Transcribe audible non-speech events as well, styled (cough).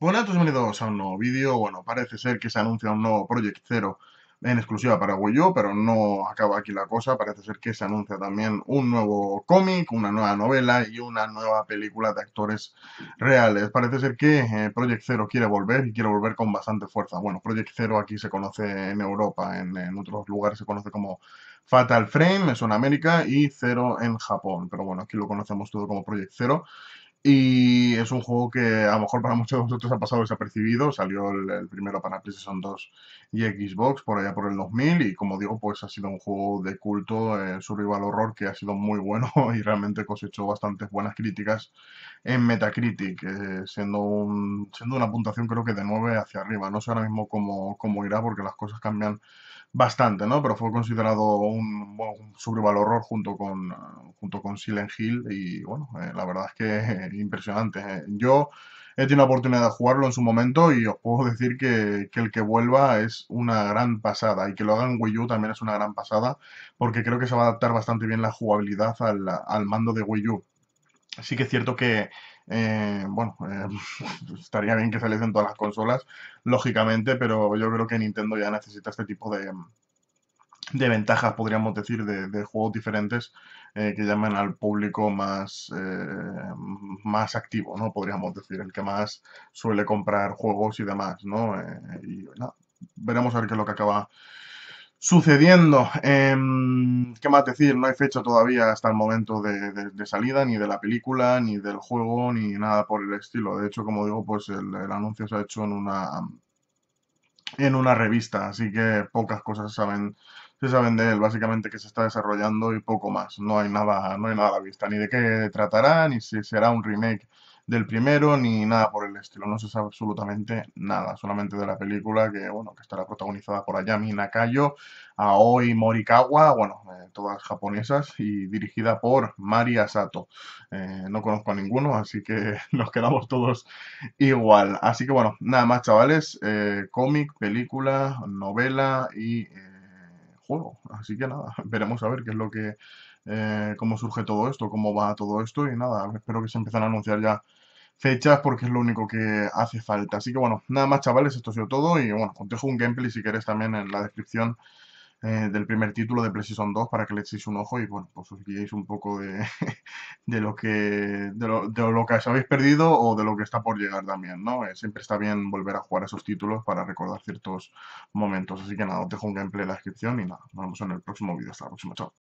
todos, bienvenidos a un nuevo vídeo. Bueno, parece ser que se anuncia un nuevo Project Zero en exclusiva para Wii pero no acaba aquí la cosa. Parece ser que se anuncia también un nuevo cómic, una nueva novela y una nueva película de actores reales. Parece ser que eh, Project Zero quiere volver y quiere volver con bastante fuerza. Bueno, Project Zero aquí se conoce en Europa, en, otros lugares se conoce como Fatal Frame, eso en América, y Zero en Japón. Pero bueno, aquí lo conocemos todo como Project Zero. Y es un juego que a lo mejor para muchos de vosotros ha pasado desapercibido. Salió el, primero para PlayStation 2 y Xbox por allá por el 2000. Y como digo, pues ha sido un juego de culto, eh, survival horror, que ha sido muy bueno (laughs) y realmente cosechó bastantes buenas críticas en Metacritic, eh, siendo, un, siendo una puntuación creo que de 9 hacia arriba. No sé ahora mismo cómo, irá porque las cosas cambian bastante, ¿no? Pero fue considerado un, survival horror junto con, junto con Silent Hill. Y bueno, eh, la verdad es que Impresionante. Eh. Yo he tenido la oportunidad de jugarlo en su momento y os puedo decir que, el que vuelva es una gran pasada y que lo hagan Wii U también es una gran pasada porque creo que se va a adaptar bastante bien la jugabilidad al, mando de Wii U. Sí que es cierto que, eh, bueno, eh, (laughs) estaría bien que saliesen todas las consolas, lógicamente, pero yo creo que Nintendo ya necesita este tipo de, de ventajas, podríamos decir, de, juegos diferentes eh, que llaman al público más, eh, más activo, ¿no? Podríamos decir, el que más suele comprar juegos y demás, ¿no? Eh, y veremos a ver qué es lo que acaba sucediendo. Em, ¿Qué más decir? No hay fecha todavía hasta el momento de, salida, ni de la película, ni del juego, ni nada por el estilo. De hecho, como digo, pues el anuncio se ha hecho en una en una revista, así que pocas cosas saben, se saben de él, básicamente que se está desarrollando y poco más, no hay nada, no hay nada a la vista, ni de qué tratará, ni si será un remake del primero, ni nada por el estilo no se sabe absolutamente nada, solamente de la película que, bueno, que estará protagonizada por Ayami Nakayo, Aoi Morikawa, bueno, eh, todas japonesas, y dirigida por Mari Asato. Eh, no conozco a ninguno, así que (laughs) nos quedamos todos igual. Así que bueno, nada más chavales, eh, cómic, película, novela y juego. Así que nada, (laughs) veremos a ver qué es lo que... cómo surge todo esto, cómo va todo esto y nada, espero que se empiecen a anunciar ya fechas porque es lo único que hace falta. Así que bueno, nada más chavales, esto ha sido todo y bueno, os dejo un gameplay si queréis también en la descripción eh, del primer título de PlayStation 2 para que le echéis un ojo y bueno, pues os guiéis un poco de, (laughs) de lo que de lo, de lo, que os habéis perdido o de lo que está por llegar también, ¿no? Eh, siempre está bien volver a jugar esos títulos para recordar ciertos momentos. Así que nada, os dejo un gameplay en la descripción y nada, nos vemos en el próximo vídeo. Hasta la próxima, chao.